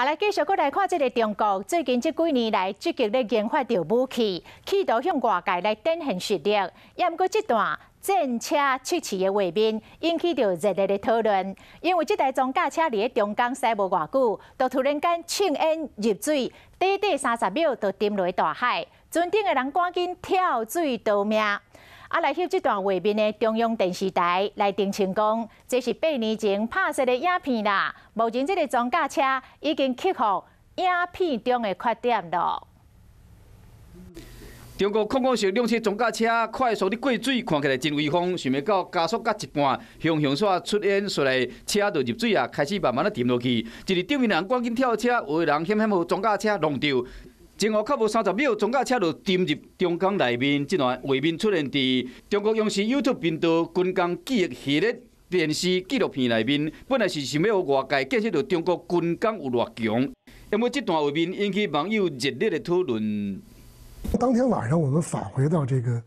阿来继续过来看，即个中国最近即几年来积极咧研发着武器，企图向外界来展现实力。也毋过，这段战车出事的画面引起着热烈的讨论，因为即台装甲车伫咧长江西无外久，就突然间冲淹入水，短短三十秒就沉落大海，船顶的人赶紧跳水逃命。啊！来翕这段画面的中央电视台来定成功。这是八年前拍摄的影片啦。目前这个装甲车已经克服影片中的缺点了。中国矿共上两车装甲车快速的过水，看起来真威风。想要到加速到一半，向向煞出现出来，车就入水啊，开始慢慢啊沉落去。就是顶面人赶紧跳车，有的人险险被装甲车撞掉。前后约莫三十秒，装甲车就沉入中江内面。这段画面出现在中国央视 YouTube 频道《军工记忆系列》电视纪录片内面。本来是想要外界见识到中国军工有偌强，因为这段画面引起网友热烈的讨论。当天晚上，我们返回到这个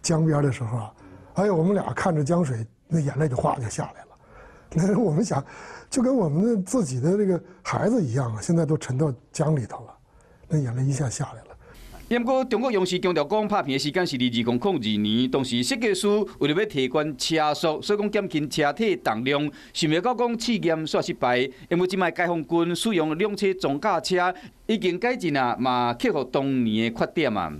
江边的时候啊，哎呀，我们俩看着江水，那眼泪就哗就下来了。那 我们想，就跟我们的自己的这个孩子一样啊，现在都沉到江里头了。眼泪一下下来了。不过，中国央视强调讲，拍片的时间是二零零二年，当时设计师为了要提悬车速，所以讲减轻车体重量，想不到讲试验煞失败。因为即卖解放军使用两栖装甲车，已经改进啊，嘛克服当年的缺点啊。